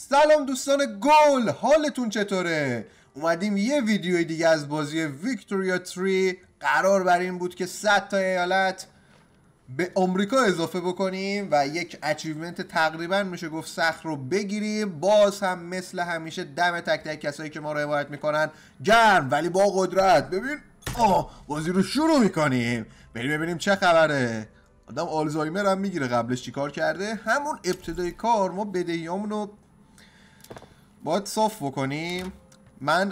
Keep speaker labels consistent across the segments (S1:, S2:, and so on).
S1: سلام دوستان گل حالتون چطوره اومدیم یه ویدیوی دیگه از بازی ویکتوریا تری قرار بر این بود که 100 تا ایالت به آمریکا اضافه بکنیم و یک اچیومنت تقریبا میشه گفت سخت رو بگیریم باز هم مثل همیشه دم تک تک کسایی که ما رو حمایت میکنن گرم ولی با قدرت ببین آه بازی رو شروع میکنیم بریم ببینیم چه خبره آدم آلزایمر هم میگیره قبلش چیکار کرده همون ابتدای کار ما بدهیامون باید صاف بکنیم من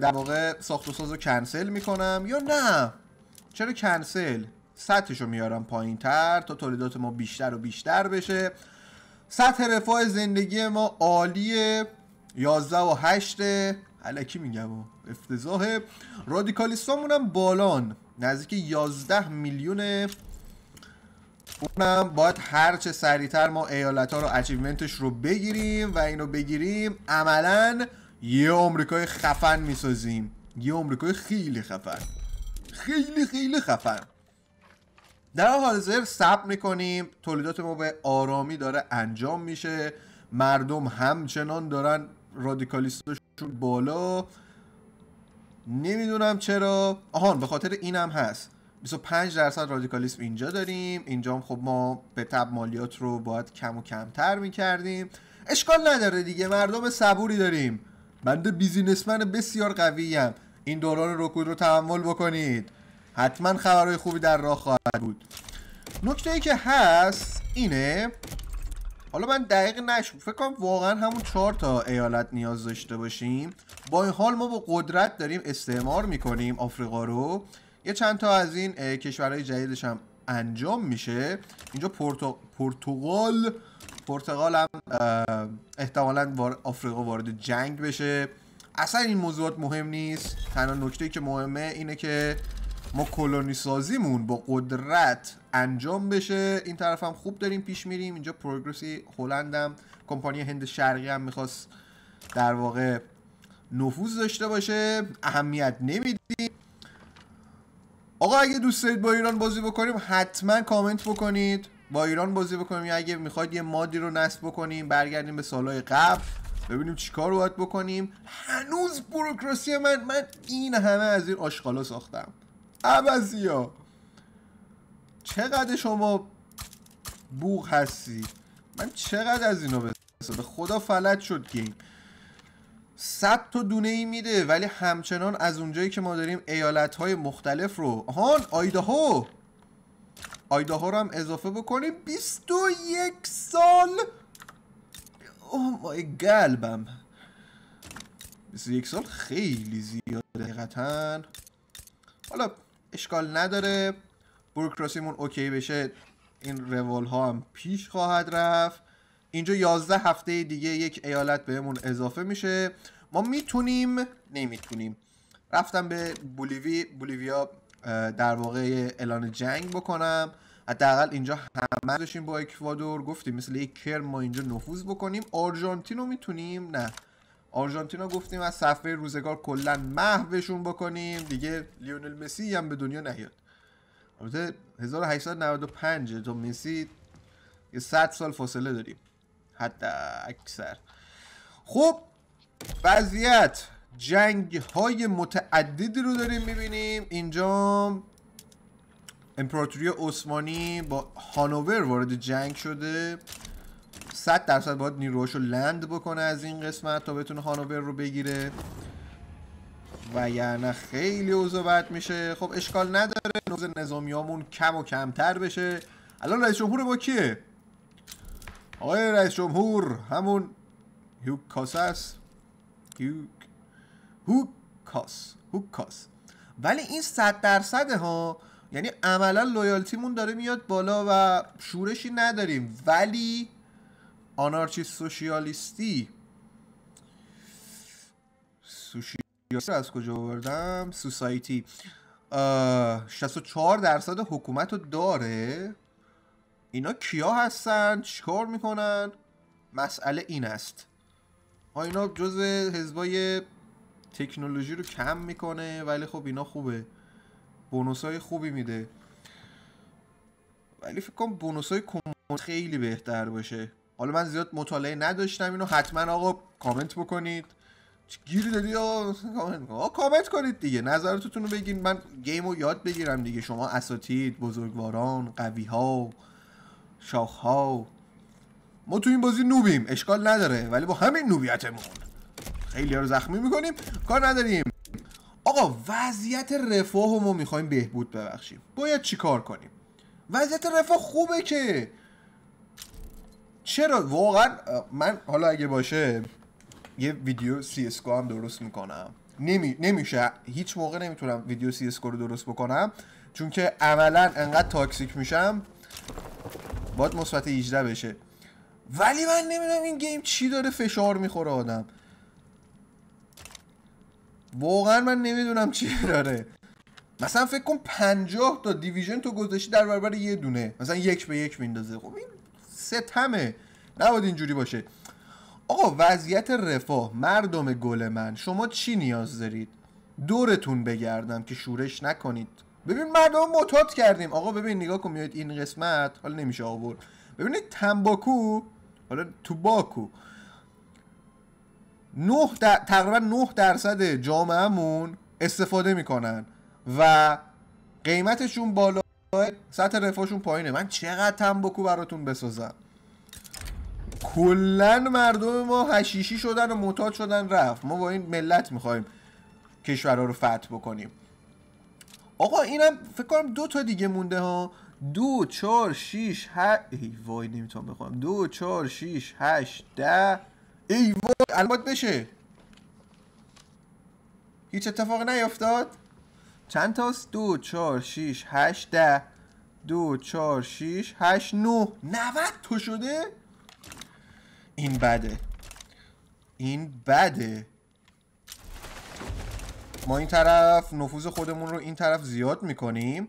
S1: در واقع ساخت و ساز رو کنسل میکنم یا نه چرا کنسل سطحش رو میارم پایین تر تا تولیدات ما بیشتر و بیشتر بشه سطح رفاه زندگی ما عالیه 11 و 8 علکی میگم افتضاحه رادیکالیستامون هم بالان نزدیک 11 میلیون اونم باید هر چه سریعتر ما ایالت ها رو اچیومنتش رو بگیریم و اینو بگیریم عملا یه آمریکای خفن میسازیم یه آمریکای خیلی خفن خیلی خیلی خفن در حال حاضر صبر میکنیم تولیدات ما به آرامی داره انجام میشه مردم همچنان دارن رادیکالیستشون بالا نمیدونم چرا آهان به خاطر اینم هست 25 درصد رادیکالیسم اینجا داریم اینجا هم خب ما به تب مالیات رو باید کم و کمتر میکردیم اشکال نداره دیگه مردم صبوری داریم بنده بیزینسمن بسیار قویم این دوران رکود رو تحمل بکنید حتما خبرهای خوبی در راه خواهد بود نکته ای که هست اینه حالا من دقیق نشم فکر کنم واقعا همون چهار تا ایالت نیاز داشته باشیم با این حال ما با قدرت داریم استعمار میکنیم آفریقا رو یه چند تا از این کشورهای جدیدش هم انجام میشه اینجا پورتو... پرتغال پرتغال هم احتمالا آفریقا وارد جنگ بشه اصلا این موضوعات مهم نیست تنها نکته که مهمه اینه که ما کلونی سازیمون با قدرت انجام بشه این طرف هم خوب داریم پیش میریم اینجا پروگرسی هلندم کمپانی هند شرقی هم میخواست در واقع نفوذ داشته باشه اهمیت نمیدیم آقا اگه دوست دارید با ایران بازی بکنیم حتما کامنت بکنید با ایران بازی بکنیم یا اگه میخواید یه مادی رو نصب بکنیم برگردیم به سالهای قبل ببینیم چیکار رو باید بکنیم هنوز بروکراسی من من این همه از این آشقالا ساختم عوضی ها چقدر شما بوغ هستی من چقدر از اینو بسازم به خدا فلت شد گیم صد تا دونه ای میده ولی همچنان از اونجایی که ما داریم ایالت های مختلف رو آهان آیداهو آیداهو رو هم اضافه بکنیم 21 سال اوه مای گلبم 21 سال خیلی زیاده حقیقتا حالا اشکال نداره بروکراسیمون اوکی بشه این روال ها هم پیش خواهد رفت اینجا 11 هفته دیگه یک ایالت بهمون اضافه میشه ما میتونیم نمیتونیم رفتم به بولیوی بولیویا در واقع اعلان جنگ بکنم حداقل اینجا همه داشتیم با اکوادور گفتیم مثل یک کرم ما اینجا نفوذ بکنیم آرژانتین رو میتونیم نه آرژانتینو گفتیم از صفحه روزگار کلا محوشون بکنیم دیگه لیونل مسی هم به دنیا نیاد البته 1895 تا مسی یه 100 سال فاصله داریم حد اکثر خب وضعیت جنگ های متعددی رو داریم میبینیم اینجا امپراتوری عثمانی با هانوور وارد جنگ شده 100 درصد باید نیروهاش رو لند بکنه از این قسمت تا بتونه هانوور رو بگیره و یعنی خیلی اوضاع بد میشه خب اشکال نداره نوز نظامیامون کم و کمتر بشه الان رئیس جمهور با کیه آقای رئیس جمهور همون هیوکاس است هیوک هوکاس ولی این صد درصد ها یعنی عملا لویالتیمون داره میاد بالا و شورشی نداریم ولی آنارچی سوشیالیستی سوشیالیستی از کجا آوردم سوسایتی 64 درصد حکومت رو داره اینا کیا هستن چیکار میکنن مسئله این است ها اینا جز حزبای تکنولوژی رو کم میکنه ولی خب اینا خوبه بونوس های خوبی میده ولی فکر کنم بونوس های خیلی بهتر باشه حالا من زیاد مطالعه نداشتم اینو حتما آقا کامنت بکنید گیری دادی آقا کامنت کنید دیگه نظرتون رو بگین من گیم رو یاد بگیرم دیگه شما اساتید بزرگواران قوی ها ها ما تو این بازی نوبیم اشکال نداره ولی با همین نوبیتمون خیلی رو زخمی میکنیم کار نداریم آقا وضعیت رفاه ما میخوایم بهبود ببخشیم باید چیکار کنیم وضعیت رفاه خوبه که چرا واقعا من حالا اگه باشه یه ویدیو سی اسکو هم درست میکنم نمی... نمیشه هیچ موقع نمیتونم ویدیو سی اسکو رو درست بکنم چون که عملا انقدر تاکسیک میشم باید مثبت 18 بشه ولی من نمیدونم این گیم چی داره فشار میخوره آدم واقعا من نمیدونم چی داره مثلا فکر کن 50 تا دیویژن تو گذاشتی در برابر یه دونه مثلا یک به یک میندازه خب این ستمه نباید اینجوری باشه آقا وضعیت رفاه مردم گل من شما چی نیاز دارید دورتون بگردم که شورش نکنید ببین مردم معتاد کردیم آقا ببین نگاه کن میاد این قسمت حالا نمیشه آورد ببینید تنباکو حالا توباکو 9 تقریبا 9 درصد مون استفاده میکنن و قیمتشون بالا سطح رفاشون پایینه من چقدر تنباکو براتون بسازم کلا مردم ما هشیشی شدن و متاد شدن رفت ما با این ملت میخوایم کشورها رو فتح بکنیم آقا اینم فکر کنم دو تا دیگه مونده ها دو چهار شیش هشت ای وای نمیتونم بخونم دو چهار شیش هشت ده ای وای البات بشه هیچ اتفاق نیفتاد چند تاست دو چهار شیش هشت ده دو چهار شیش هشت نو نوت تو شده این بده این بده ما این طرف نفوذ خودمون رو این طرف زیاد میکنیم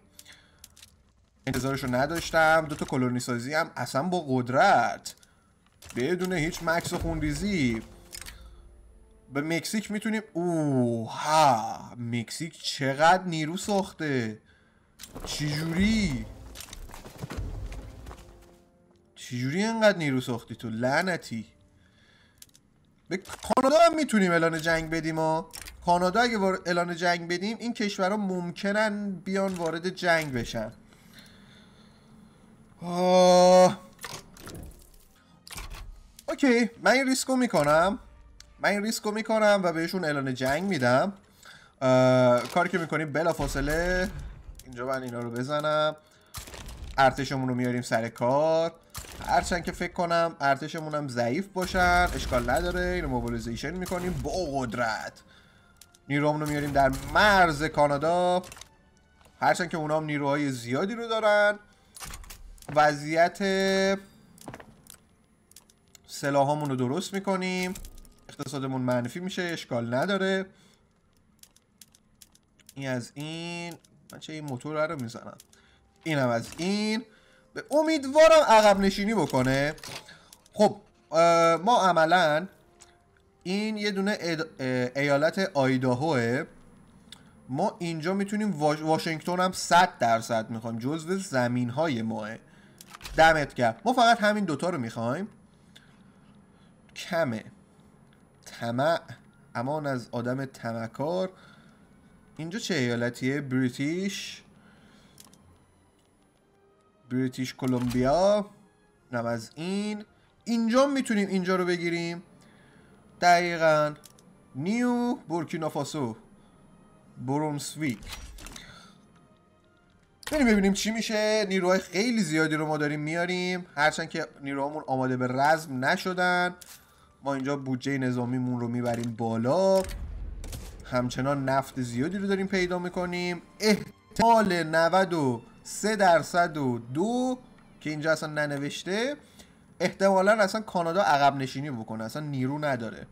S1: انتظارش رو نداشتم دوتا کلونی سازی هم اصلا با قدرت بدون هیچ مکس و خونریزی به مکسیک میتونیم ها مکزیک چقدر نیرو ساخته چجوری چجوری انقدر نیرو ساختی تو لعنتی به کانادا هم میتونیم الان جنگ بدیم ها کانادا اگه اعلان جنگ بدیم این کشورها ممکنن بیان وارد جنگ بشن آه... اوکی من این ریسکو میکنم من این ریسکو میکنم و بهشون اعلان جنگ میدم کاری که میکنیم بلا فاصله اینجا من اینا رو بزنم ارتشمون رو میاریم سر کار هرچند که فکر کنم ارتشمون هم ضعیف باشن اشکال نداره اینو موبولیزیشن میکنیم با قدرت نیرومون رو میاریم در مرز کانادا هرچند که اونا هم نیروهای زیادی رو دارن وضعیت سلاحامون رو درست میکنیم اقتصادمون منفی میشه اشکال نداره این از این من چه این موتور رو میزنم هم از این به امیدوارم عقب نشینی بکنه خب ما عملا این یه دونه ایالت آیداهوه ما اینجا میتونیم واشنگتن هم 100 درصد میخوایم جزو زمین های ماه دمت کرد ما فقط همین دوتا رو میخوایم کمه تمع امان از آدم تمکار اینجا چه ایالتیه بریتیش بریتیش کلمبیا نم از این اینجا میتونیم اینجا رو بگیریم دقیقا نیو بورکینافاسو برومسویک بریم ببینیم چی میشه نیروهای خیلی زیادی رو ما داریم میاریم هرچند که نیروهامون آماده به رزم نشدن ما اینجا بودجه نظامیمون رو میبریم بالا همچنان نفت زیادی رو داریم پیدا میکنیم احتمال 93 درصد و دو که اینجا اصلا ننوشته احتمالا اصلا کانادا عقب نشینی بکنه اصلا نیرو نداره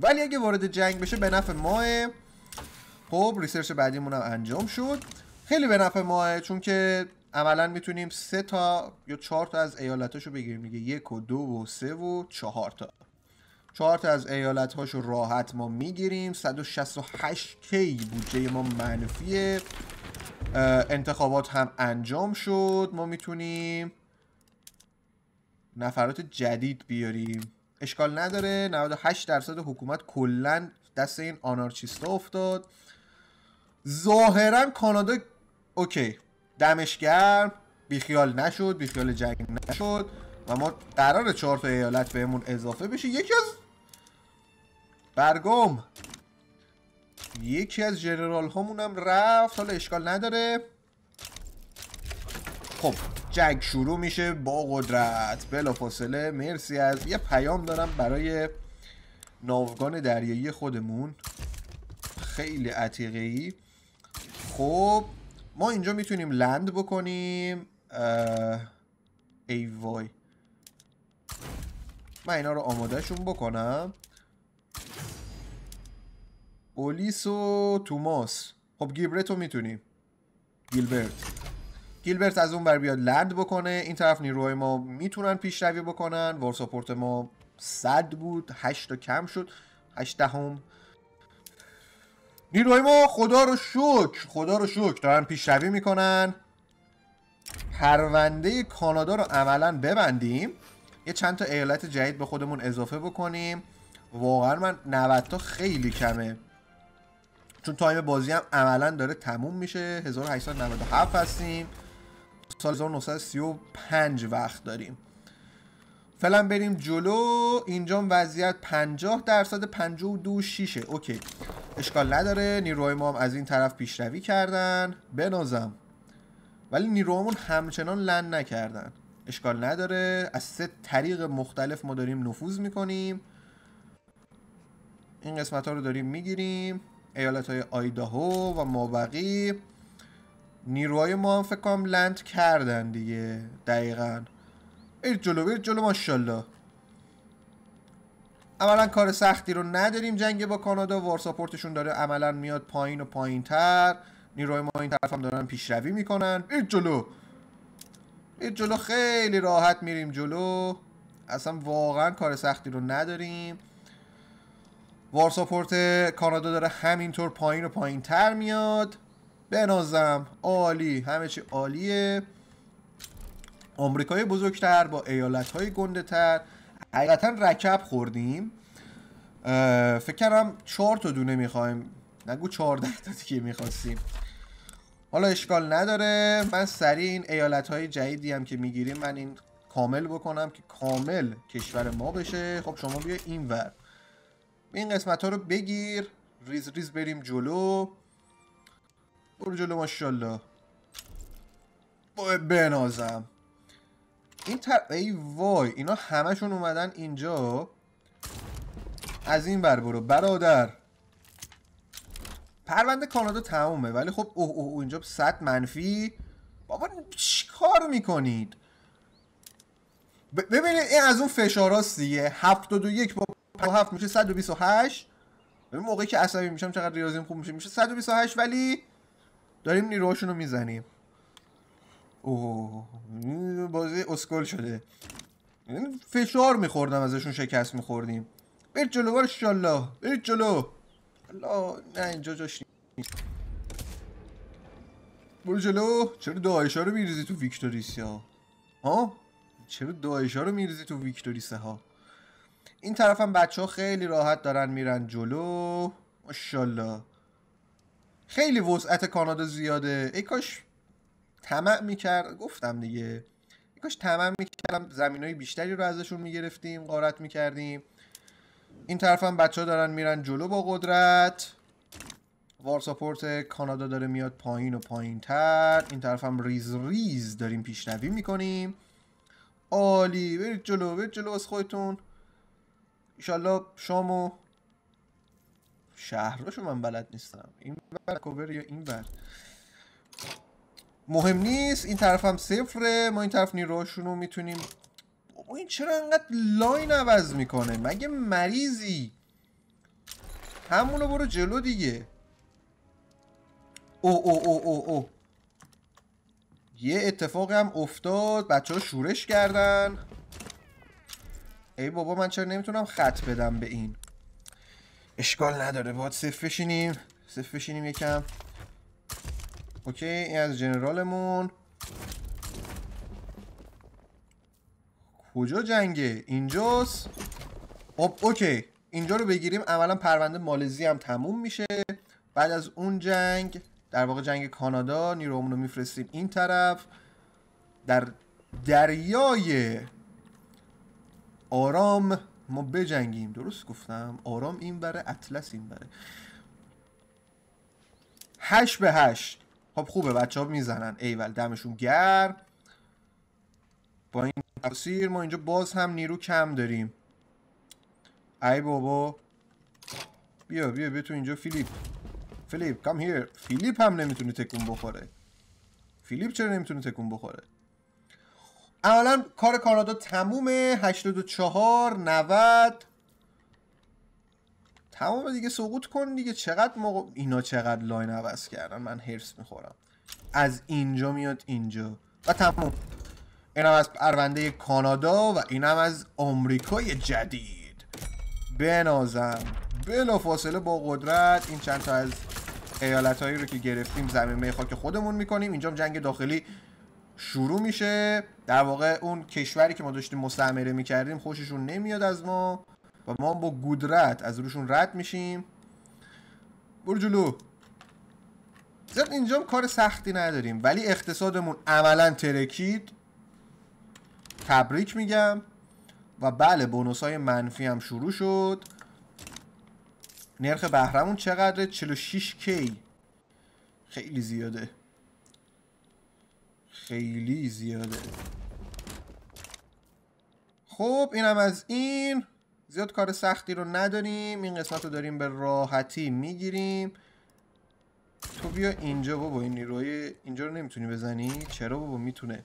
S1: ولی اگه وارد جنگ بشه به نفع ماه خب ریسرچ بعدیمون هم انجام شد خیلی به نفع ماه چون که عملا میتونیم سه تا یا چهار تا از ایالتاشو بگیریم میگه یک و دو و سه و چهار تا چهار تا از ایالت راحت ما میگیریم 168 کی بودجه ما منفیه انتخابات هم انجام شد ما میتونیم نفرات جدید بیاریم اشکال نداره 98 درصد حکومت کلا دست این آنارچیستا افتاد ظاهرا کانادا اوکی دمش گرم بیخیال نشد بیخیال جنگ نشد و ما قرار چهار تا ایالت بهمون اضافه بشه یکی از برگم یکی از جنرال هامون هم رفت حالا اشکال نداره خب جنگ شروع میشه با قدرت بلافاصله مرسی از یه پیام دارم برای ناوگان دریایی خودمون خیلی عتیقه ای خب ما اینجا میتونیم لند بکنیم ای وای من اینا رو آمادهشون بکنم اولیس و توماس خب گیبرت رو میتونیم گیلبرت گیلبرت از اون بر بیاد لند بکنه این طرف نیروهای ما میتونن پیشروی بکنن وارساپورت ما صد بود 8 کم شد 8 دهم نیروهای ما خدا رو شکر خدا رو شکر دارن پیشروی میکنن پرونده کانادا رو عملا ببندیم یه چند تا ایالت جدید به خودمون اضافه بکنیم واقعا من 90 تا خیلی کمه چون تایم بازی هم عملا داره تموم میشه 1897 هستیم سال 1935 وقت داریم فعلا بریم جلو اینجا وضعیت 50 درصد 52 شیشه. اوکی اشکال نداره نیروهای ما هم از این طرف پیشروی کردن بنازم ولی نیروهامون همچنان لن نکردن اشکال نداره از سه طریق مختلف ما داریم نفوذ میکنیم این قسمت ها رو داریم میگیریم ایالت های آیداهو و مابقی نیروهای ما هم فکر کنم لند کردن دیگه دقیقا برید جلو برید جلو ماشالله عملا کار سختی رو نداریم جنگ با کانادا وارساپورتشون داره عملا میاد پایین و پایین تر نیروهای ما این طرف هم دارن پیشروی میکنن برید جلو برید جلو خیلی راحت میریم جلو اصلا واقعا کار سختی رو نداریم وارساپورت کانادا داره همینطور پایین و پایین تر میاد بنازم عالی همه چی عالیه آمریکای بزرگتر با ایالت های گنده تر حقیقتا رکب خوردیم فکر کردم چهار تا دونه میخوایم نگو چهارده تا دیگه میخواستیم حالا اشکال نداره من سریع این ایالت های جدیدی هم که میگیریم من این کامل بکنم که کامل کشور ما بشه خب شما بیا این ور این قسمت ها رو بگیر ریز ریز بریم جلو برو جلو ماشالله بنازم این تر... ای وای اینا همشون اومدن اینجا از این بر برو برادر پرونده کانادا تمومه ولی خب اوه اوه اینجا صد منفی بابا چی کار میکنید ببینید این از اون فشاراست دیگه یک با هفت میشه 128 ببین موقعی که عصبی میشم چقدر ریاضیم خوب میشه میشه 128 ولی داریم نیروهاشون رو میزنیم اوه بازی اسکل شده یعنی فشار میخوردم ازشون شکست میخوردیم برید جلو الله برید جلو الله نه اینجا جاش برو جلو چرا ها رو میریزی تو ویکتوریس ها ها چرا ها رو میریزی تو ویکتوریسه ها این طرف هم بچه ها خیلی راحت دارن میرن جلو ماشالله خیلی وسعت کانادا زیاده ای کاش طمع میکرد گفتم دیگه ای کاش طمع میکردم زمین های بیشتری رو ازشون میگرفتیم غارت میکردیم این طرف هم بچه ها دارن میرن جلو با قدرت وارساپورت کانادا داره میاد پایین و پایین تر این طرف هم ریز ریز داریم پیشروی میکنیم عالی برید جلو برید جلو از خودتون ایشالله شامو شهراشو من بلد نیستم این ور یا این ور مهم نیست این طرف هم صفره ما این طرف نیروهاشون رو میتونیم بابا این چرا انقدر لاین عوض میکنه مگه مریضی همونو برو جلو دیگه او او او او او یه اتفاق هم افتاد بچه ها شورش کردن ای بابا من چرا نمیتونم خط بدم به این اشکال نداره باید صفر بشینیم صفر بشینیم یکم اوکی این از جنرالمون کجا جنگه اینجاست اوب خب، اوکی اینجا رو بگیریم اولا پرونده مالزی هم تموم میشه بعد از اون جنگ در واقع جنگ کانادا نیرومون رو میفرستیم این طرف در دریای آرام ما بجنگیم درست گفتم آرام این بره اطلس این بره هشت به هشت خب خوبه بچه ها میزنن ایول دمشون گرم با این تفسیر ما اینجا باز هم نیرو کم داریم ای بابا بیا بیا بیا تو اینجا فیلیپ فیلیپ کم هیر فیلیپ هم نمیتونه تکون بخوره فیلیپ چرا نمیتونه تکون بخوره اولا کار کانادا تمومه 84 90 تمام دیگه سقوط کن دیگه چقدر موقع اینا چقدر لاین عوض کردن من هرس میخورم از اینجا میاد اینجا و تموم اینم از پرونده کانادا و اینم از آمریکای جدید بنازم بلا فاصله با قدرت این چند تا از ایالت هایی رو که گرفتیم زمین خاک خودمون میکنیم اینجا جنگ داخلی شروع میشه در واقع اون کشوری که ما داشتیم مستعمره میکردیم خوششون نمیاد از ما و ما با گودرت از روشون رد میشیم برو جلو زیاد اینجا کار سختی نداریم ولی اقتصادمون عملا ترکید تبریک میگم و بله بونوس های منفی هم شروع شد نرخ بهرمون چقدره؟ 46 کی خیلی زیاده خیلی زیاده خب اینم از این زیاد کار سختی رو نداریم این قسمت رو داریم به راحتی میگیریم تو بیا اینجا بابا این نیروی اینجا رو نمیتونی بزنی چرا بابا میتونه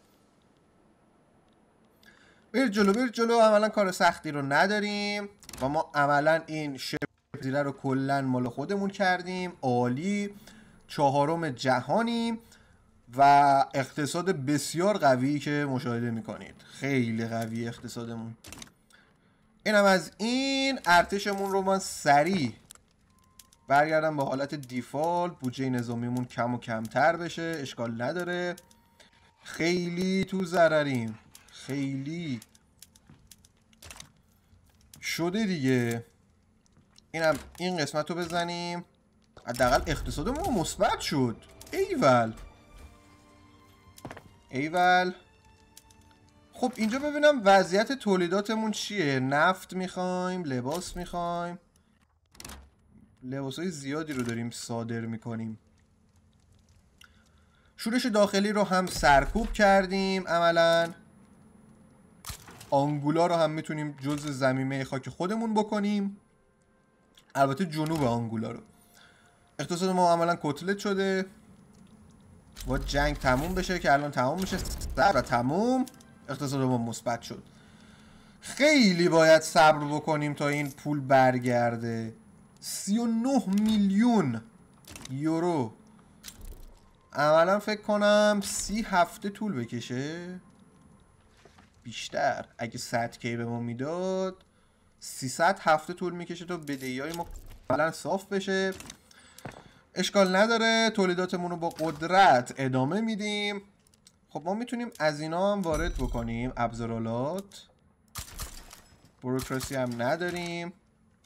S1: بیر جلو بیر جلو عملا کار سختی رو نداریم و ما عملا این شبزیره رو کلا مال خودمون کردیم عالی چهارم جهانیم و اقتصاد بسیار قوی که مشاهده میکنید خیلی قوی اقتصادمون اینم از این ارتشمون رو من سریع برگردم به حالت دیفالت بودجه نظامیمون کم و کمتر بشه اشکال نداره خیلی تو ضرریم خیلی شده دیگه اینم این قسمت رو بزنیم حداقل اقتصادمون مثبت شد ایول ایول خب اینجا ببینم وضعیت تولیداتمون چیه نفت میخوایم لباس میخوایم لباس های زیادی رو داریم صادر میکنیم شورش داخلی رو هم سرکوب کردیم عملا آنگولا رو هم میتونیم جز زمینه خاک خودمون بکنیم البته جنوب آنگولا رو اقتصاد ما عملا کتلت شده با جنگ تموم بشه که الان تموم میشه سر تموم اقتصاد ما مثبت شد خیلی باید صبر بکنیم تا این پول برگرده 39 میلیون یورو عملا فکر کنم سی هفته طول بکشه بیشتر اگه 100 کی به ما میداد 300 هفته طول میکشه تا بدهی های ما صاف بشه اشکال نداره تولیداتمون رو با قدرت ادامه میدیم خب ما میتونیم از اینا هم وارد بکنیم ابزارالات بروکراسی هم نداریم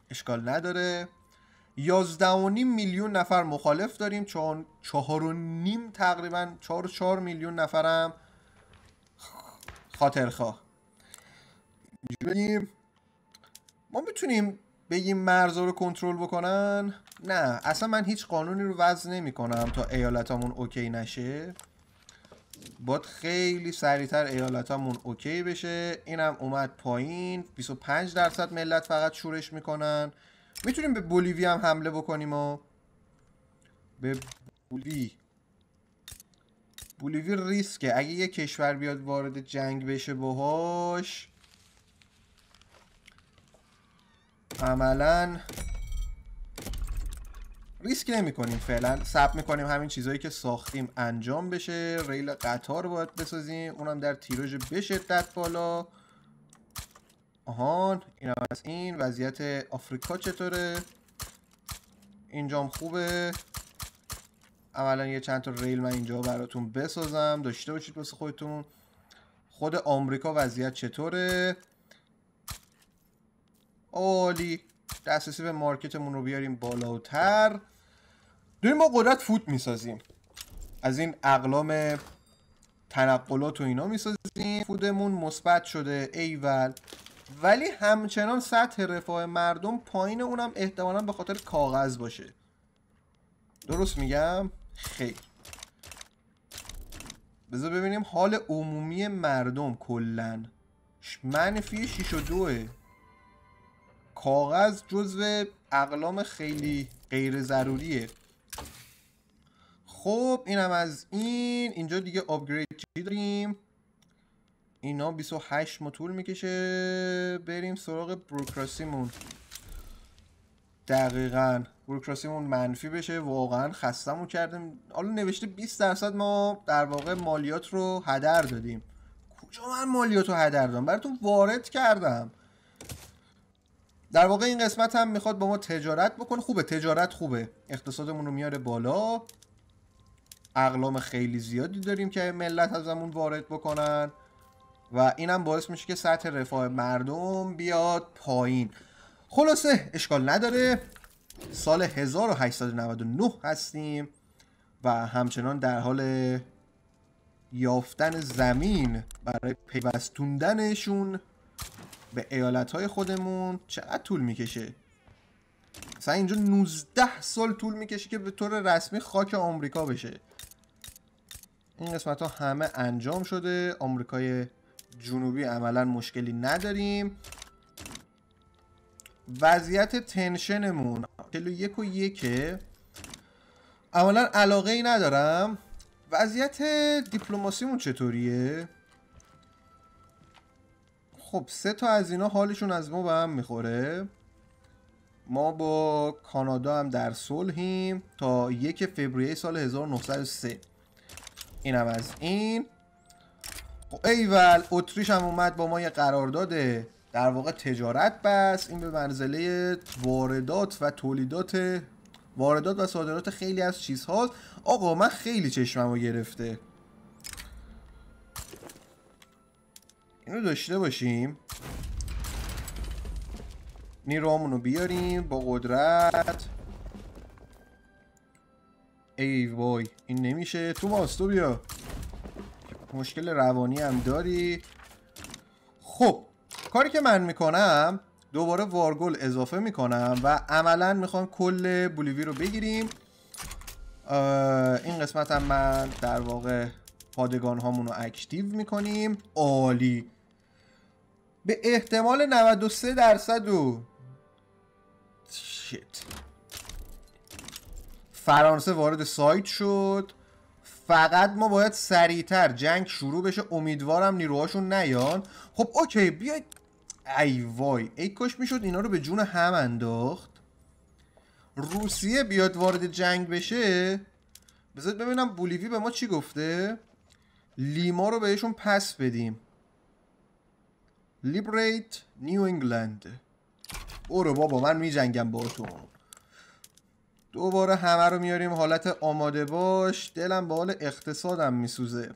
S1: اشکال نداره نیم میلیون نفر مخالف داریم چون نیم تقریبا و چهار میلیون نفرم خاطرخواه ما میتونیم بگیم مرزا رو کنترل بکنن نه اصلا من هیچ قانونی رو وضع نمی کنم تا ایالتامون اوکی نشه باید خیلی سریعتر ایالتامون اوکی بشه اینم اومد پایین 25 درصد ملت فقط شورش میکنن میتونیم به بولیوی هم حمله بکنیم و به بولیوی بولیوی ریسکه اگه یه کشور بیاد وارد جنگ بشه باهاش عملا ریسک نمی کنیم فعلا سب میکنیم همین چیزهایی که ساختیم انجام بشه ریل قطار باید بسازیم اونم در تیراژ به شدت بالا آهان این از این وضعیت آفریقا چطوره اینجام خوبه عملا یه چند تا ریل من اینجا براتون بسازم داشته باشید واسه خودتون خود آمریکا وضعیت چطوره عالی دسترسی به مارکتمون رو بیاریم بالاتر داریم ما قدرت فود میسازیم از این اقلام تنقلات و اینا میسازیم فودمون مثبت شده ایول ولی همچنان سطح رفاه مردم پایین اونم احتمالا به خاطر کاغذ باشه درست میگم خیر بذار ببینیم حال عمومی مردم کلن منفی 6 و 2 کاغذ جزو اقلام خیلی غیر ضروریه خب اینم از این اینجا دیگه آپگرید چی داریم اینا 28 ما طول میکشه بریم سراغ بروکراسیمون دقیقا بروکراسیمون منفی بشه واقعا خستمون کردیم حالا نوشته 20 درصد ما در واقع مالیات رو هدر دادیم کجا من مالیات رو هدر دادم براتون وارد کردم در واقع این قسمت هم میخواد با ما تجارت بکنه خوبه تجارت خوبه اقتصادمون رو میاره بالا اقلام خیلی زیادی داریم که ملت ازمون وارد بکنن و اینم باعث میشه که سطح رفاه مردم بیاد پایین خلاصه اشکال نداره سال 1899 هستیم و همچنان در حال یافتن زمین برای پیوستوندنشون به ایالت های خودمون چقدر طول میکشه مثلا اینجا 19 سال طول میکشه که به طور رسمی خاک آمریکا بشه این قسمت ها همه انجام شده آمریکای جنوبی عملا مشکلی نداریم وضعیت تنشنمون یک و یکه عملا علاقه ای ندارم وضعیت دیپلوماسیمون چطوریه خب سه تا از اینا حالشون از ما به هم میخوره ما با کانادا هم در صلحیم تا یک فوریه سال 1903 این از این خب، ایول اتریش هم اومد با ما یه قرارداد در واقع تجارت بس این به منزله واردات و تولیدات واردات و صادرات خیلی از چیزهاست آقا من خیلی چشممو گرفته اینو داشته باشیم نیرامون رو بیاریم با قدرت ای وای این نمیشه تو ماستو بیا مشکل روانی هم داری خب کاری که من میکنم دوباره وارگل اضافه میکنم و عملا میخوام کل بولیوی رو بگیریم این قسمت هم من در واقع پادگان هامون رو اکتیو میکنیم عالی به احتمال 93 درصد و شیت فرانسه وارد سایت شد فقط ما باید سریعتر جنگ شروع بشه امیدوارم نیروهاشون نیان خب اوکی بیاید ای وای ای کش میشد اینا رو به جون هم انداخت روسیه بیاد وارد جنگ بشه بذارید ببینم بولیوی به ما چی گفته لیما رو بهشون پس بدیم لیبریت نیو انگلند برو بابا من می جنگم با تو دوباره همه رو میاریم حالت آماده باش دلم به حال اقتصادم میسوزه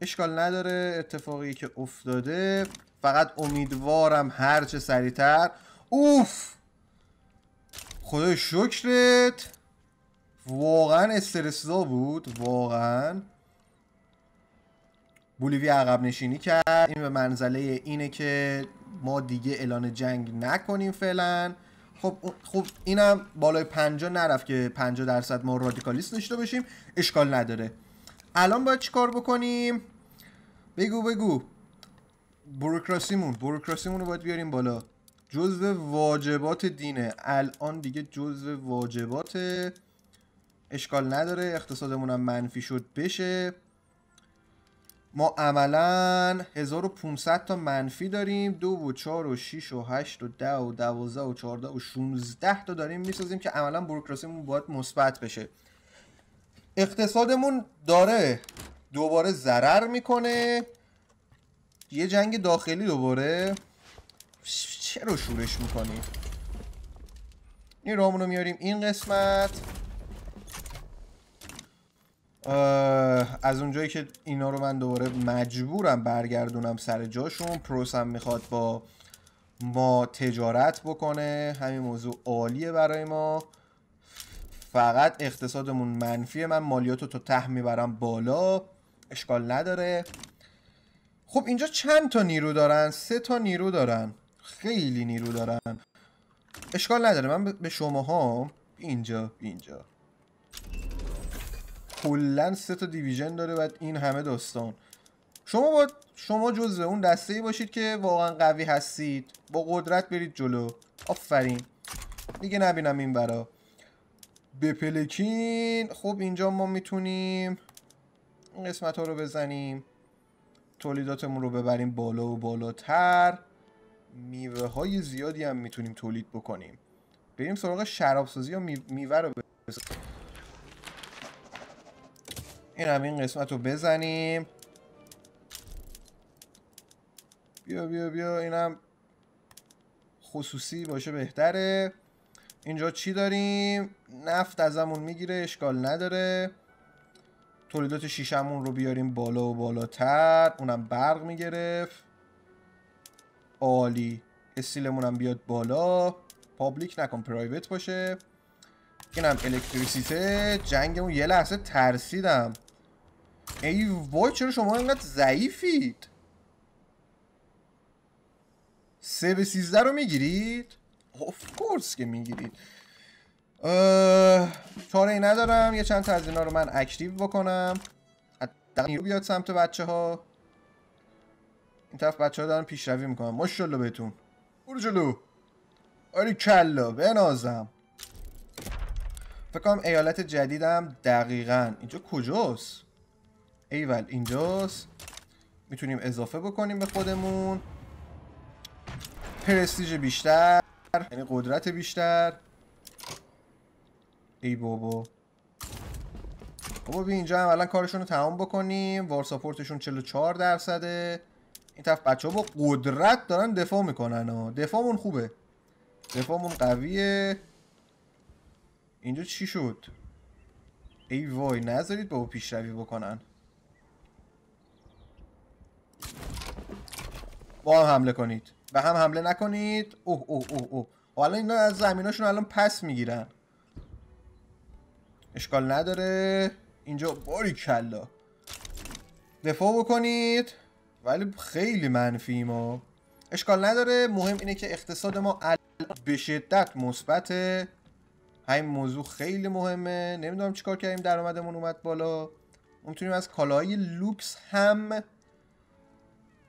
S1: اشکال نداره اتفاقی که افتاده فقط امیدوارم هرچه سریعتر اوف خدای شکرت واقعا استرسزا بود واقعا بولیوی عقب نشینی کرد این به منزله اینه که ما دیگه اعلان جنگ نکنیم فعلا خب خب اینم بالای 50 نرفت که 50 درصد ما رادیکالیست داشته باشیم اشکال نداره الان باید چیکار بکنیم بگو بگو بوروکراسیمون بوروکراسیمون رو باید بیاریم بالا جزء واجبات دینه الان دیگه جزء واجبات اشکال نداره اقتصادمون هم منفی شد بشه ما عملا 1500 تا منفی داریم 2 و 4 و 6 و 8 و 10 و 12 و 14 و 16 تا داریم میسازیم که عملا بروکراسیمون باید مثبت بشه اقتصادمون داره دوباره ضرر میکنه یه جنگ داخلی دوباره چرا شورش میکنیم این رامونو میاریم این قسمت از اونجایی که اینا رو من دوباره مجبورم برگردونم سر جاشون پروسم میخواد با ما تجارت بکنه همین موضوع عالیه برای ما فقط اقتصادمون منفیه من مالیات تو ته میبرم بالا اشکال نداره خب اینجا چند تا نیرو دارن سه تا نیرو دارن خیلی نیرو دارن اشکال نداره من به شماها اینجا اینجا کلا سه تا دیویژن داره بعد این همه داستان شما با شما جزء اون دسته ای باشید که واقعا قوی هستید با قدرت برید جلو آفرین دیگه نبینم این برا بپلکین خب اینجا ما میتونیم این قسمت ها رو بزنیم تولیداتمون رو ببریم بالا و بالاتر میوه های زیادی هم میتونیم تولید بکنیم بریم سراغ سازی یا میوه رو بزنیم این هم این قسمت رو بزنیم بیا بیا بیا اینم خصوصی باشه بهتره اینجا چی داریم نفت ازمون میگیره اشکال نداره تولیدات شیشمون رو بیاریم بالا و بالاتر اونم برق میگرفت عالی استیلمون هم بیاد بالا پابلیک نکن پرایوت باشه اینم الکتریسیته جنگمون یه لحظه ترسیدم ای وای چرا شما اینقدر ضعیفید سه به سیزده رو میگیرید؟ آف کورس که میگیرید چاره ای ندارم یه چند تا از رو من اکتیو بکنم رو بیاد سمت بچه ها این طرف بچه ها دارن پیشروی میکنم ما شلو بهتون برو جلو آری کلا بنازم فکر کنم ایالت جدیدم دقیقا اینجا کجاست ایول اینجاست میتونیم اضافه بکنیم به خودمون پرستیج بیشتر یعنی قدرت بیشتر ای بابا بابا بی اینجا هم الان کارشون رو تمام بکنیم وار ساپورتشون 44 درصده این طرف بچه ها با قدرت دارن دفاع میکنن ها دفاعمون خوبه دفاعمون قویه اینجا چی شد ای وای نذارید بابا پیشروی بکنن با هم حمله کنید و هم حمله نکنید اوه اوه اوه اوه حالا خب اینا از زمیناشون الان پس میگیرن اشکال نداره اینجا باری کلا دفاع بکنید ولی خیلی منفی ما اشکال نداره مهم اینه که اقتصاد ما الان به شدت مثبته همین موضوع خیلی مهمه نمیدونم چیکار کردیم درآمدمون اومد بالا میتونیم از کالاهای لوکس هم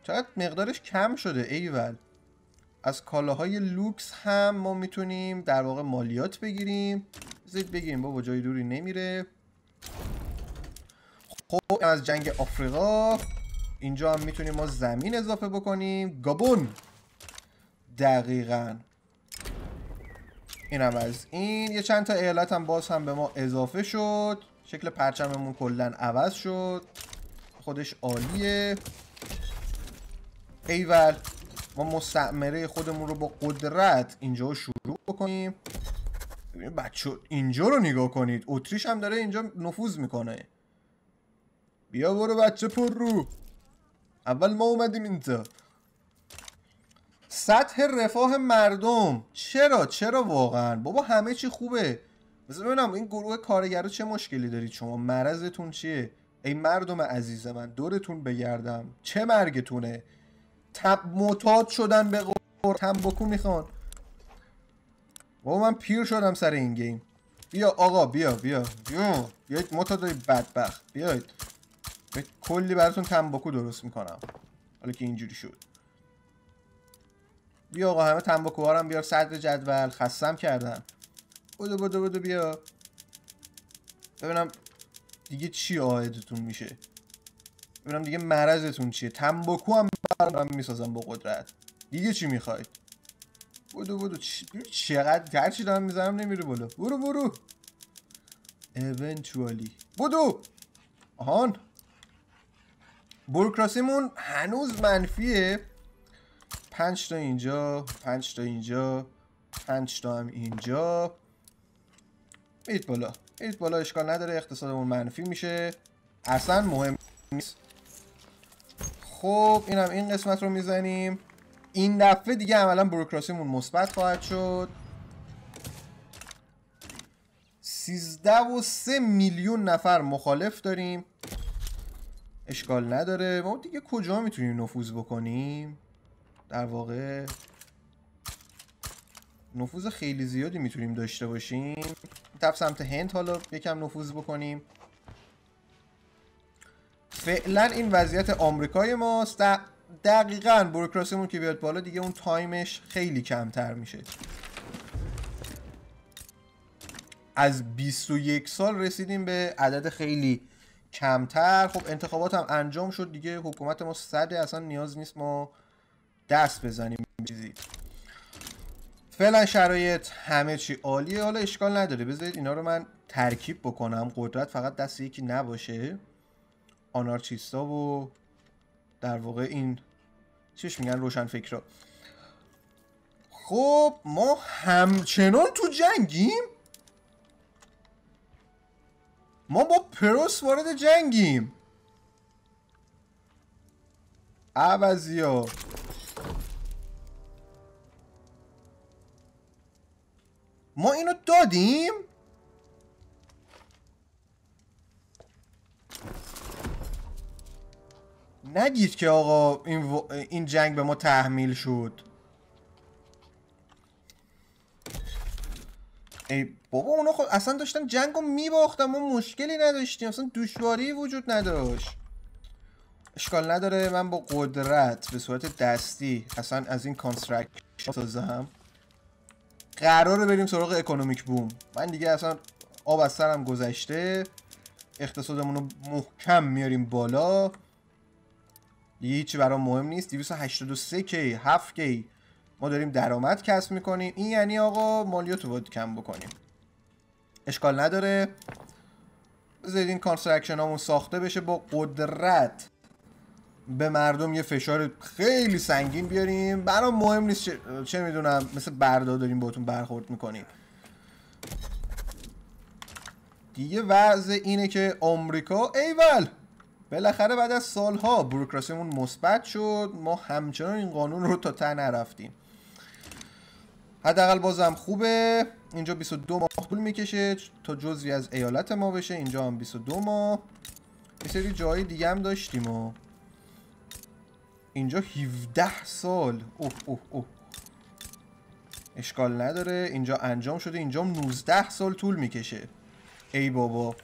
S1: شاید مقدارش کم شده ایول از کالاهای لوکس هم ما میتونیم در واقع مالیات بگیریم زید بگیریم بابا جای دوری نمیره خب از جنگ آفریقا اینجا هم میتونیم ما زمین اضافه بکنیم گابون دقیقا این هم از این یه چند تا ایالت هم باز هم به ما اضافه شد شکل پرچممون کلا عوض شد خودش عالیه ایول ما مستعمره خودمون رو با قدرت اینجا شروع بکنیم بچه اینجا رو نگاه کنید اتریش هم داره اینجا نفوذ میکنه بیا برو بچه پر رو اول ما اومدیم اینجا سطح رفاه مردم چرا چرا واقعا بابا همه چی خوبه مثلا ببینم این گروه کارگره چه مشکلی دارید شما مرضتون چیه ای مردم عزیز من دورتون بگردم چه مرگتونه تب شدن به قرار تنباکو میخوان بابا من پیر شدم سر این گیم بیا آقا بیا بیا بیا بیایید های بدبخت بیایید کلی براتون تنباکو درست میکنم حالا که اینجوری شد بیا آقا همه تنباکو هم بیار صدر جدول خستم کردن بدو بدو بدو بیا ببینم دیگه چی آهدتون میشه ببینم دیگه مرضتون چیه تنباکو هم برام میسازم با قدرت دیگه چی میخواید بودو بودو چقدر چی دارم میزنم نمیره بالا برو برو eventually بودو آهان بروکراسیمون هنوز منفیه پنج تا اینجا پنج تا اینجا پنج تا هم اینجا میت بالا میت بالا اشکال نداره اقتصادمون منفی میشه اصلا مهم نیست خب اینم این قسمت رو میزنیم این دفعه دیگه عملا بروکراسیمون مثبت خواهد شد 13 و سه میلیون نفر مخالف داریم اشکال نداره ما دیگه کجا میتونیم نفوذ بکنیم در واقع نفوذ خیلی زیادی میتونیم داشته باشیم تب سمت هند حالا یکم نفوذ بکنیم فعلا این وضعیت آمریکای ماست دقیقا بروکراسیمون که بیاد بالا دیگه اون تایمش خیلی کمتر میشه از 21 سال رسیدیم به عدد خیلی کمتر خب انتخابات هم انجام شد دیگه حکومت ما صده اصلا نیاز نیست ما دست بزنیم چیزی فعلا شرایط همه چی عالیه حالا اشکال نداره بذارید اینا رو من ترکیب بکنم قدرت فقط دست یکی نباشه آنارچیستا و در واقع این چیش میگن روشن فکرا خب ما همچنان تو جنگیم ما با پروس وارد جنگیم عوضی ها ما اینو دادیم نگید که آقا این, این جنگ به ما تحمیل شد ای بابا اونا خود خب اصلا داشتن جنگ رو میباختن ما مشکلی نداشتیم اصلا دشواری وجود نداشت اشکال نداره من با قدرت به صورت دستی اصلا از این کانسترکشن سازم قراره بریم سراغ اکونومیک بوم من دیگه اصلا آب از سرم گذشته اقتصادمون رو محکم میاریم بالا دیگه هیچی برام مهم نیست 283 k 7 k ما داریم درآمد کسب میکنیم این یعنی آقا مالیاتو باید کم بکنیم اشکال نداره بذارید این کانسترکشن همون ساخته بشه با قدرت به مردم یه فشار خیلی سنگین بیاریم برام مهم نیست چه, چه میدونم مثل بردا داریم باتون برخورد میکنیم دیگه وضع اینه که آمریکا ایول بالاخره بعد از سالها بروکراسیمون مثبت شد ما همچنان این قانون رو تا ته نرفتیم حداقل بازم خوبه اینجا 22 ماه طول میکشه تا جزی از ایالت ما بشه اینجا هم 22 ماه یه سری جای دیگه هم داشتیم و اینجا 17 سال اوه اوه اوه اشکال نداره اینجا انجام شده اینجا 19 سال طول میکشه ای بابا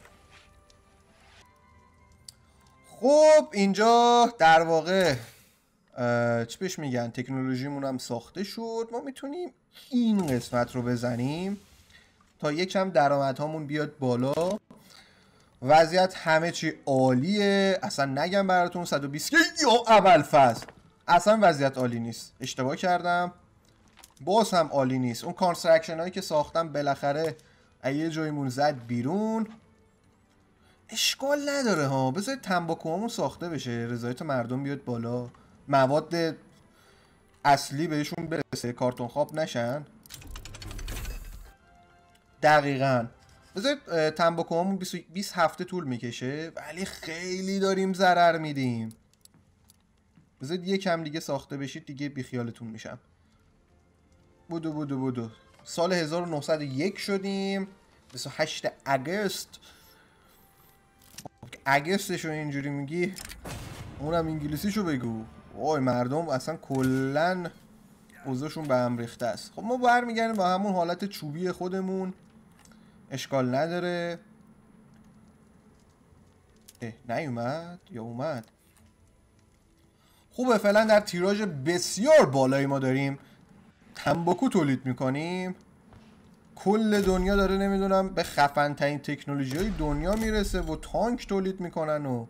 S1: خب اینجا در واقع چی بهش میگن تکنولوژیمون هم ساخته شد ما میتونیم این قسمت رو بزنیم تا یکم درامت هامون بیاد بالا وضعیت همه چی عالیه اصلا نگم براتون 120 یا اول فصل اصلا وضعیت عالی نیست اشتباه کردم باز هم عالی نیست اون کانسترکشن هایی که ساختم بالاخره یه جایمون زد بیرون اشکال نداره ها بذارید تنباکوهامون ساخته بشه رضایت مردم بیاد بالا مواد اصلی بهشون برسه کارتون خواب نشن دقیقا بذارید تنباکوهامون 20 هفته طول میکشه ولی خیلی داریم ضرر میدیم بذارید یکم دیگه ساخته بشید دیگه بیخیالتون میشم بودو بودو بودو سال 1901 شدیم 28 اگست اگستش رو اینجوری میگی اونم رو بگو وای مردم اصلا کلا اوضاعشون به هم ریخته است خب ما برمیگردیم با همون حالت چوبی خودمون اشکال نداره اه نیومد یا اومد خوبه فعلا در تیراژ بسیار بالایی ما داریم تنباکو تولید میکنیم کل دنیا داره نمیدونم به خفن ترین تکنولوژی های دنیا میرسه و تانک تولید میکنن و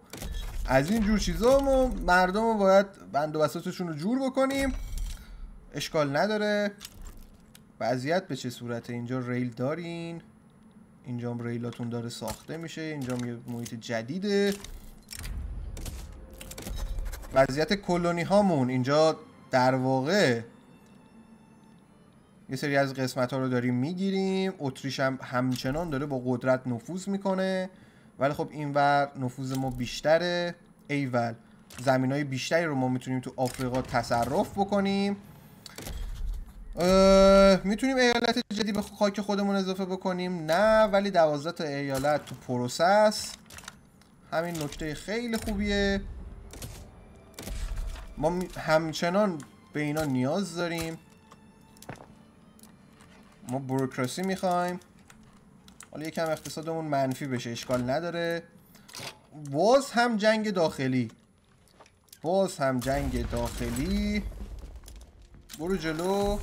S1: از این جور چیزا ما مردم باید بند و رو جور بکنیم اشکال نداره وضعیت به چه صورته اینجا ریل دارین اینجا هم ریلاتون داره ساخته میشه اینجا یه محیط جدیده وضعیت کلونی هامون اینجا در واقع یه سری از قسمت ها رو داریم میگیریم اتریش هم همچنان داره با قدرت نفوذ میکنه ولی خب اینور نفوذ ما بیشتره ایول زمین های بیشتری رو ما میتونیم تو آفریقا تصرف بکنیم میتونیم ایالت جدی به خاک خودمون اضافه بکنیم نه ولی دوازده تا ایالت تو پروسس همین نکته خیلی خوبیه ما همچنان به اینا نیاز داریم ما بروکراسی میخوایم حالا یکم اقتصادمون منفی بشه اشکال نداره باز هم جنگ داخلی باز هم جنگ داخلی برو جلو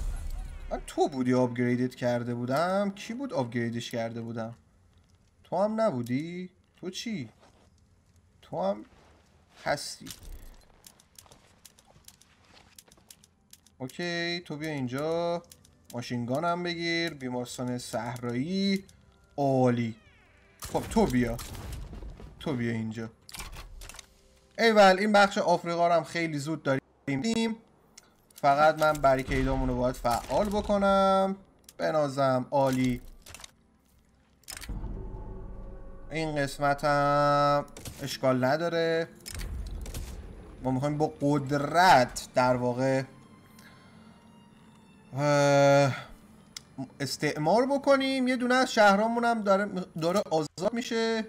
S1: من تو بودی آپگریدت کرده بودم کی بود آپگریدش کرده بودم تو هم نبودی تو چی تو هم هستی اوکی تو بیا اینجا ماشینگان هم بگیر بیمارستان صحرایی عالی خب تو بیا تو بیا اینجا ایول این بخش آفریقا رو هم خیلی زود داریم فقط من بریکیدامون رو باید فعال بکنم بنازم عالی این قسمت هم اشکال نداره ما میخوایم با قدرت در واقع استعمار بکنیم یه دونه از شهرامون هم داره, داره آزاد میشه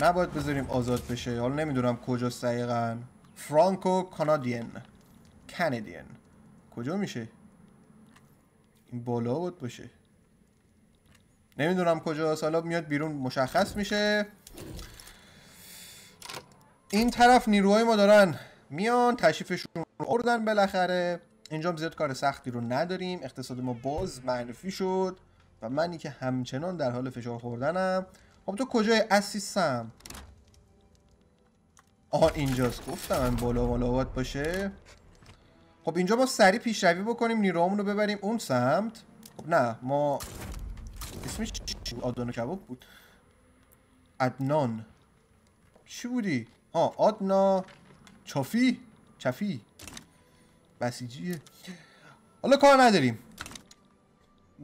S1: نباید بذاریم آزاد بشه حالا نمیدونم کجا دقیقا فرانکو کانادین کانادین کجا میشه این بالا بود باشه نمیدونم کجا حالا میاد بیرون مشخص میشه این طرف نیروهای ما دارن میان تشریفشون رو آوردن بالاخره اینجا هم زیاد کار سختی رو نداریم اقتصاد ما باز منفی شد و منی که همچنان در حال فشار خوردنم خب تو کجای اسیسم آها اینجاست گفتم من بالا باید باشه خب اینجا ما سریع پیشروی بکنیم نیرامون رو ببریم اون سمت خب نه ما اسمش چی آدانو کباب بود ادنان چی بودی؟ آه آدنا چافی چفی بسیجیه حالا کار نداریم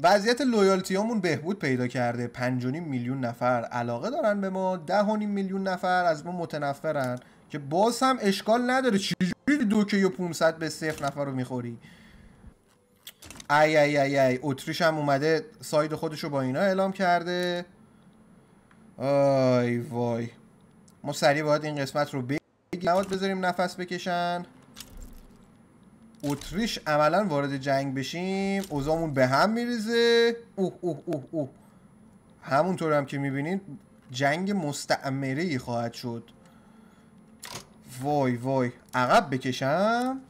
S1: وضعیت لویالتی همون بهبود پیدا کرده 5 میلیون نفر علاقه دارن به ما ده میلیون نفر از ما متنفرن که باز هم اشکال نداره چجوری دوکه و 500 به صفر نفر رو میخوری ای ای ای ای اتریش هم اومده ساید خودش رو با اینا اعلام کرده آی وای ما سریع باید این قسمت رو بگیم بذاریم نفس بکشن اتریش عملا وارد جنگ بشیم اوزامون به هم میریزه اوه اوه اوه اوه همونطور هم که میبینید جنگ مستعمره ای خواهد شد وای وای عقب بکشم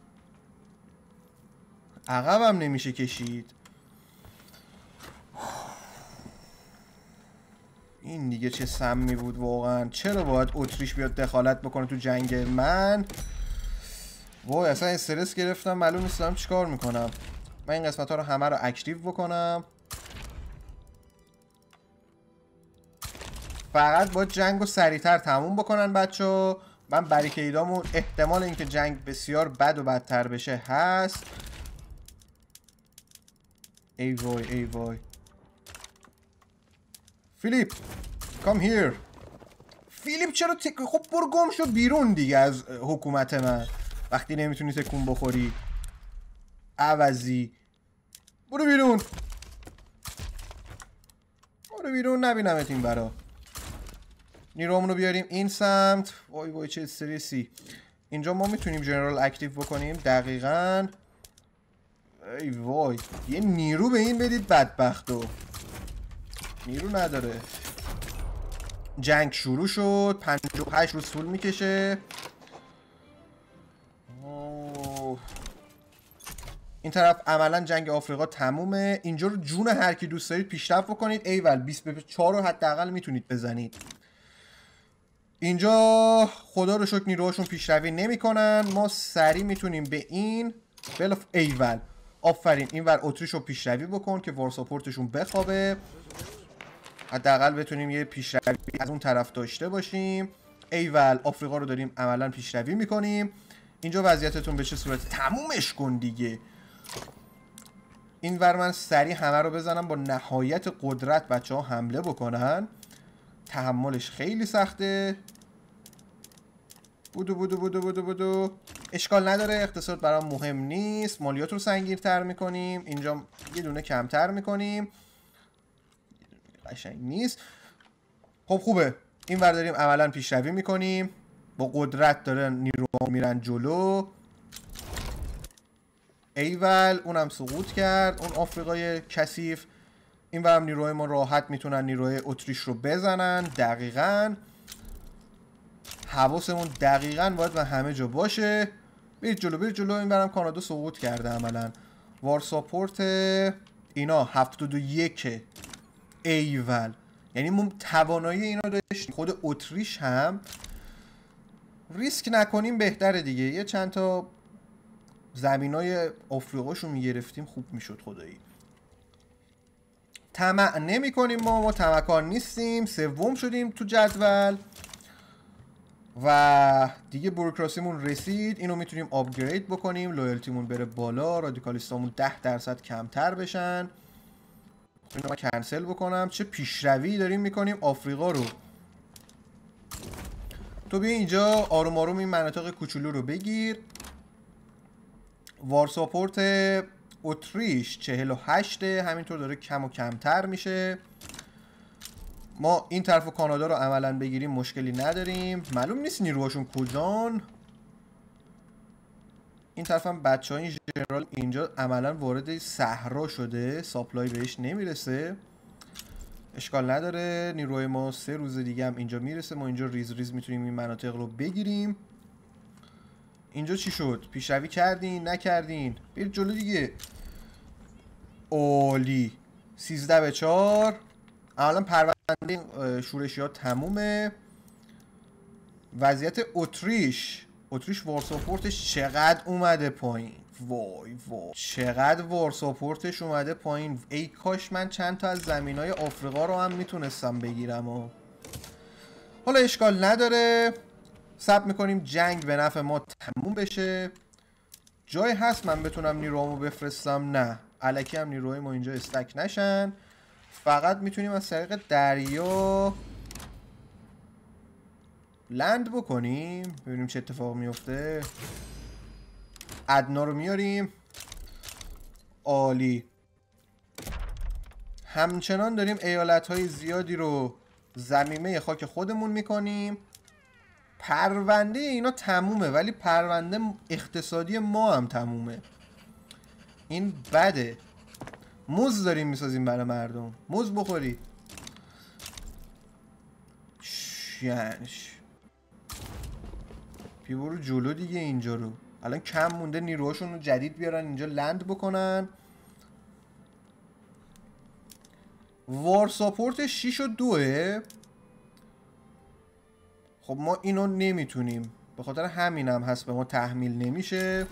S1: عقبم نمیشه کشید این دیگه چه سمی بود واقعا چرا باید اتریش بیاد دخالت بکنه تو جنگ من وای اصلا استرس گرفتم معلوم نیستم چیکار میکنم من این قسمت ها رو همه رو اکتیو بکنم فقط با جنگ رو سریعتر تموم بکنن بچه من بریکیدامون احتمال اینکه جنگ بسیار بد و بدتر بشه هست ای وای ای وای فیلیپ کام هیر فیلیپ چرا تک... خب برو گم بیرون دیگه از حکومت من وقتی نمیتونی تکون بخوری عوضی برو بیرون برو بیرون نبینمت این برا نیرومونو رو بیاریم این سمت وای وای چه استرسی اینجا ما میتونیم جنرال اکتیو بکنیم دقیقا ای وای یه نیرو به این بدید بدبختو نیرو نداره جنگ شروع شد 58 روز طول میکشه این طرف عملا جنگ آفریقا تمومه اینجا رو جون هر کی دوست دارید پیشرفت بکنید ایول 20 به 4 رو حداقل میتونید بزنید اینجا خدا رو شکر نیروهاشون پیشروی نمیکنن ما سری میتونیم به این بلف ایول آفرین اینور اتریش رو پیشروی بکن که وارساپورتشون بخوابه حداقل بتونیم یه پیشروی از اون طرف داشته باشیم ایول آفریقا رو داریم عملا پیشروی میکنیم اینجا وضعیتتون به چه صورت تمومش کن دیگه این ور من سریع همه رو بزنم با نهایت قدرت بچه ها حمله بکنن تحملش خیلی سخته بودو بودو بودو بودو بودو اشکال نداره اقتصاد برام مهم نیست مالیات رو سنگینتر میکنیم اینجا یه دونه کمتر میکنیم قشنگ نیست خب خوبه این ور داریم عملا پیشروی میکنیم با قدرت داره نیرو میرن جلو ایول اونم سقوط کرد اون آفریقای کثیف این هم نیروه ما راحت میتونن نیروه اتریش رو بزنن دقیقا حواسمون دقیقا باید و همه جا باشه برید جلو برید جلو این برم کانادا سقوط کرده عملا وار ساپورت اینا 71 ایول یعنی مم توانایی اینا داشتیم خود اتریش هم ریسک نکنیم بهتره دیگه یه چند تا زمینای آفریقاشو میگرفتیم خوب میشد خدایی طمع نمی کنیم ما ما تمکان نیستیم سوم شدیم تو جدول و دیگه بوروکراسیمون رسید اینو میتونیم آپگرید بکنیم لویالتیمون بره بالا رادیکالیستامون ده درصد کمتر بشن اینو من کنسل بکنم چه پیشروی داریم میکنیم آفریقا رو تو بیا اینجا آروم آروم این مناطق کوچولو رو بگیر وارساپورت اتریش 48 همینطور داره کم و کمتر میشه ما این طرف و کانادا رو عملا بگیریم مشکلی نداریم معلوم نیست نیروهاشون کجان این طرف هم بچه های جنرال اینجا عملا وارد صحرا شده ساپلای بهش نمیرسه اشکال نداره نیروی ما سه روز دیگه هم اینجا میرسه ما اینجا ریز ریز میتونیم این مناطق رو بگیریم اینجا چی شد پیشروی کردین نکردین بیر جلو دیگه اولی 13 به 4 اولا پرونده شورشی ها تمومه وضعیت اتریش اتریش وارساپورتش چقدر اومده پایین وای وای چقدر وارساپورتش اومده پایین ای کاش من چند تا از زمین های آفریقا رو هم میتونستم بگیرم و. حالا اشکال نداره سب میکنیم جنگ به نفع ما تموم بشه جای هست من بتونم نیروامو بفرستم نه علکی هم نیروی ما اینجا استک نشن فقط میتونیم از طریق دریا لند بکنیم ببینیم چه اتفاق میفته ادنا رو میاریم عالی همچنان داریم ایالت های زیادی رو زمیمه خاک خودمون میکنیم پرونده اینا تمومه ولی پرونده اقتصادی ما هم تمومه این بده موز داریم میسازیم برای مردم موز بخوری شنش پی یعنی برو جلو دیگه اینجا رو الان کم مونده نیروهاشون رو جدید بیارن اینجا لند بکنن وار ساپورت 6 و 2 خب ما اینو نمیتونیم به خاطر همینم هست به ما تحمیل نمیشه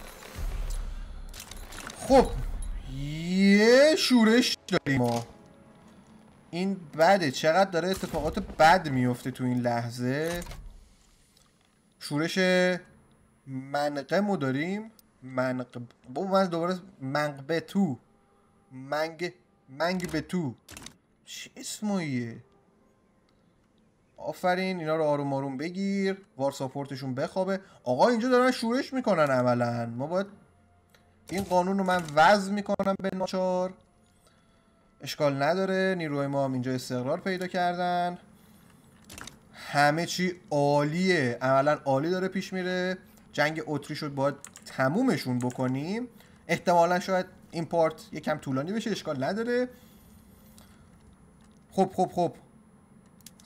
S1: خب یه شورش داریم ما این بده چقدر داره اتفاقات بد میفته تو این لحظه شورش منقمو داریم منقب با من دوباره تو منگ منگ به تو چه اسمویه آفرین اینا رو آروم آروم بگیر وار ساپورتشون بخوابه آقا اینجا دارن شورش میکنن اولا ما باید این قانون رو من وضع میکنم به ناچار اشکال نداره نیروی ما هم اینجا استقرار پیدا کردن همه چی عالیه اولا عالی داره پیش میره جنگ اتریش رو باید تمومشون بکنیم احتمالا شاید این پارت یکم طولانی بشه اشکال نداره خب خب خب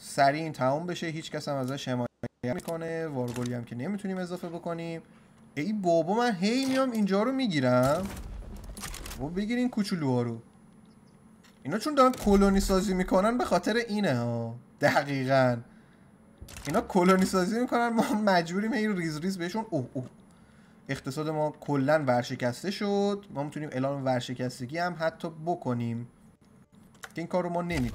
S1: سریع این تموم بشه هیچ کس هم ازش حمایت میکنه وارگولی هم که نمیتونیم اضافه بکنیم ای بابا من هی میام اینجا رو میگیرم و بگیر این رو اینا چون دارن کلونی سازی میکنن به خاطر اینه ها دقیقا اینا کلونی سازی میکنن ما مجبوریم این ریز ریز بهشون اوه اقتصاد ما کلا ورشکسته شد ما میتونیم اعلام ورشکستگی هم حتی بکنیم که این کار رو ما نمی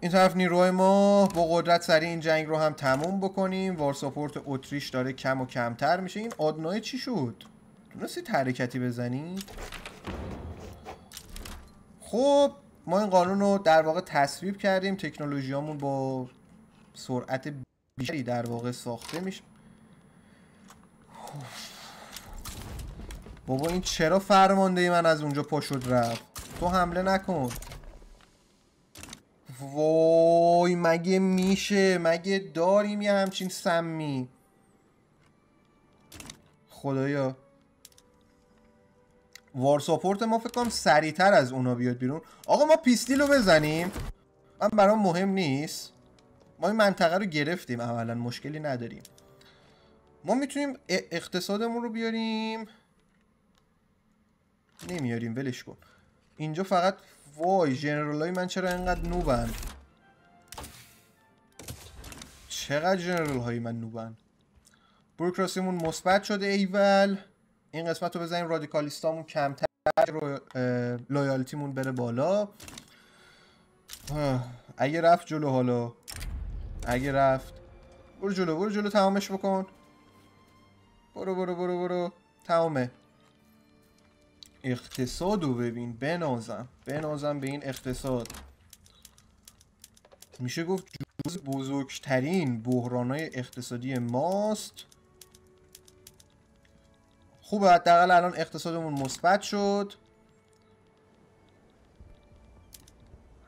S1: این طرف نیروهای ما با قدرت سری این جنگ رو هم تموم بکنیم وارساپورت اتریش داره کم و کمتر میشه این آدنای چی شد؟ سی حرکتی بزنید؟ خب ما این قانون رو در واقع تصویب کردیم تکنولوژیامون با سرعت بیشتری در واقع ساخته میشه بابا این چرا فرمانده ای من از اونجا پا شد رفت تو حمله نکن وای مگه میشه مگه داریم یه همچین سمی خدایا وار ساپورت ما فکر کنم سریعتر از اونا بیاد بیرون آقا ما پیستیل رو بزنیم من برام مهم نیست ما این منطقه رو گرفتیم اولا مشکلی نداریم ما میتونیم اقتصادمون رو بیاریم نمیاریم ولش کن اینجا فقط وای جنرال های من چرا اینقدر نوبن چقدر جنرال های من نوبن بروکراسیمون مثبت شده ایول این قسمت رو بزنیم رادیکالیستامون کمتر رو مون بره بالا اگه رفت جلو حالا اگه رفت برو جلو برو جلو تمامش بکن برو برو برو برو تمامه اقتصاد رو ببین بنازم بنازم به این اقتصاد میشه گفت جز بزرگترین های اقتصادی ماست خوب حداقل الان اقتصادمون مثبت شد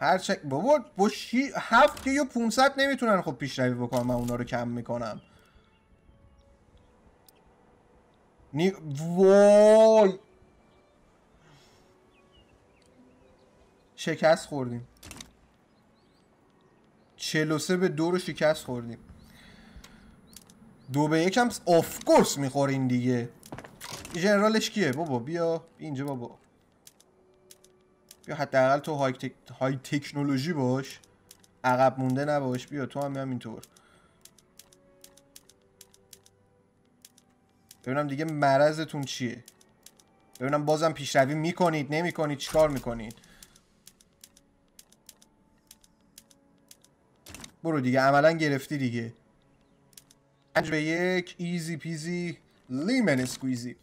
S1: هر بابا با شی... هفت یا 500 نمیتونن خب پیشروی بکنم من اونا رو کم میکنم نی... وای شکست خوردیم 43 به دو رو شکست خوردیم دو به یک هم میخوره این دیگه جنرالش کیه بابا بیا اینجا بابا بیا حداقل تو های, تک... های تکنولوژی باش عقب مونده نباش بیا تو هم اینطور ببینم دیگه مرضتون چیه ببینم بازم پیشروی میکنید نمیکنید چیکار میکنید برو دیگه عملا گرفتی دیگه پنج به یک ایزی پیزی لیمن اسکویزی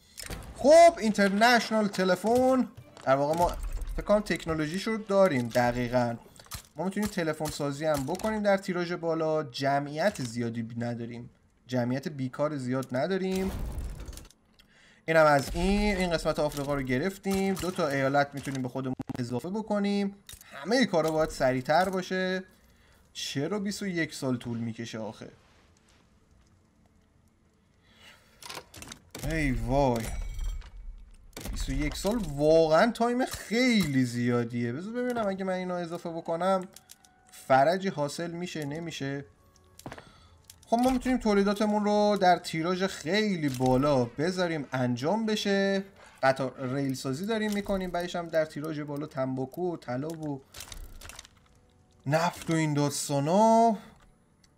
S1: خب اینترنشنال تلفن در واقع ما تکان تکنولوژی تکنولوژیش داریم دقیقا ما میتونیم تلفن سازی هم بکنیم در تیراژ بالا جمعیت زیادی نداریم جمعیت بیکار زیاد نداریم این هم از این این قسمت آفریقا رو گرفتیم دو تا ایالت میتونیم به خودمون اضافه بکنیم همه کارا باید سریعتر باشه چرا 21 سال طول میکشه آخه ای وای 21 سال واقعا تایم خیلی زیادیه بذار ببینم اگه من اینا اضافه بکنم فرجی حاصل میشه نمیشه خب ما میتونیم تولیداتمون رو در تیراژ خیلی بالا بذاریم انجام بشه قطار ریل سازی داریم میکنیم بعدش هم در تیراژ بالا تنباکو و طلا و نفت و این ها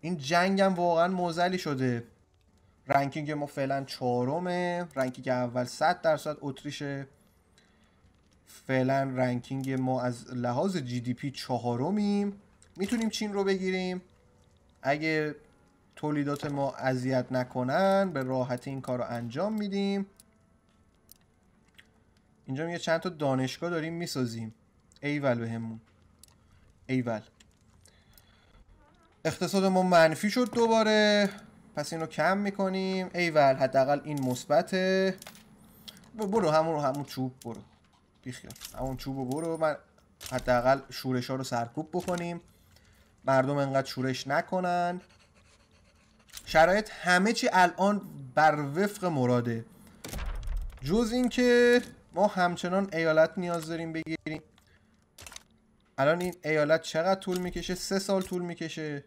S1: این هم واقعا موزلی شده رنکینگ ما فعلا چهارمه رنکینگ اول 100 درصد اتریشه فعلا رنکینگ ما از لحاظ جی دی پی چهارمیم میتونیم چین رو بگیریم اگه تولیدات ما اذیت نکنن به راحتی این کار رو انجام میدیم اینجا میگه چند تا دانشگاه داریم میسازیم ایول همون ایول اقتصاد ما منفی شد دوباره پس اینو کم میکنیم ایول حداقل این مثبته برو همون رو همون چوب برو بیخیال همون چوب رو برو من حداقل شورش ها رو سرکوب بکنیم مردم انقدر شورش نکنن شرایط همه چی الان بر وفق مراده جز اینکه ما همچنان ایالت نیاز داریم بگیریم الان این ایالت چقدر طول میکشه سه سال طول میکشه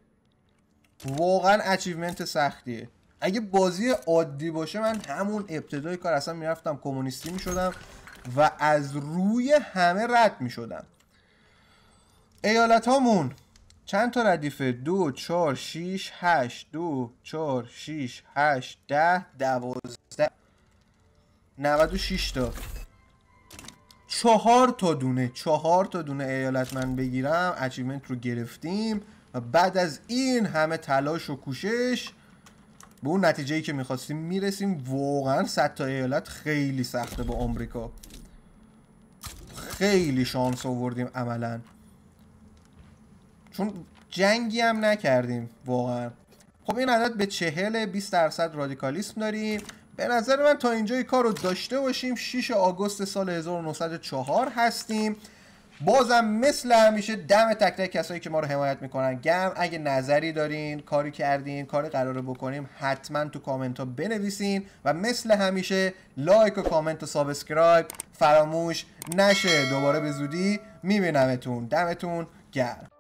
S1: واقعا اچیومنت سختیه اگه بازی عادی باشه من همون ابتدای کار اصلا میرفتم کمونیستی میشدم و از روی همه رد میشدم ایالت هامون چند تا ردیفه دو چهار شیش هشت دو چهار شیش هشت ده دوازده نود و شیش تا چهار تا دونه چهار تا دونه ایالت من بگیرم اچیومنت رو گرفتیم و بعد از این همه تلاش و کوشش به اون نتیجه ای که میخواستیم میرسیم واقعا صد تا ایالت خیلی سخته با آمریکا خیلی شانس آوردیم عملا چون جنگی هم نکردیم واقعا خب این عدد به چهل 20 درصد رادیکالیسم داریم به نظر من تا اینجای کار رو داشته باشیم 6 آگوست سال 1904 هستیم بازم مثل همیشه دم تک تک کسایی که ما رو حمایت میکنن گرم اگه نظری دارین کاری کردین کاری قراره بکنیم حتما تو کامنت ها بنویسین و مثل همیشه لایک و کامنت و سابسکرایب فراموش نشه دوباره به زودی میبینمتون دمتون گرم